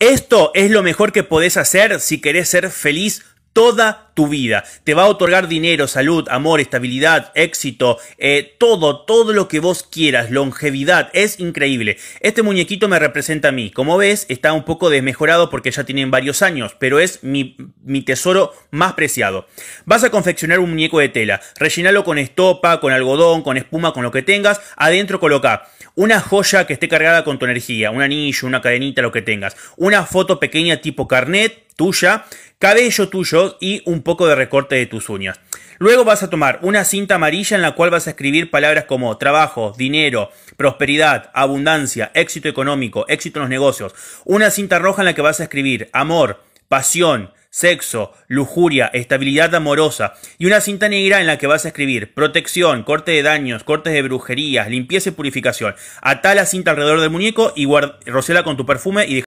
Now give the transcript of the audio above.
Esto es lo mejor que podés hacer si querés ser feliz toda tu vida. Te va a otorgar dinero, salud, amor, estabilidad, éxito, eh, todo, todo lo que vos quieras, longevidad. Es increíble. Este muñequito me representa a mí. Como ves, está un poco desmejorado porque ya tienen varios años, pero es mi, mi tesoro más preciado. Vas a confeccionar un muñeco de tela. Rellenalo con estopa, con algodón, con espuma, con lo que tengas. Adentro coloca una joya que esté cargada con tu energía, un anillo, una cadenita, lo que tengas. Una foto pequeña tipo carnet tuya, cabello tuyo y un poco de recorte de tus uñas. Luego vas a tomar una cinta amarilla en la cual vas a escribir palabras como trabajo, dinero, prosperidad, abundancia, éxito económico, éxito en los negocios. Una cinta roja en la que vas a escribir amor, pasión, sexo, lujuria, estabilidad amorosa y una cinta negra en la que vas a escribir protección, corte de daños, cortes de brujerías, limpieza y purificación. Atá la cinta alrededor del muñeco y rocela con tu perfume y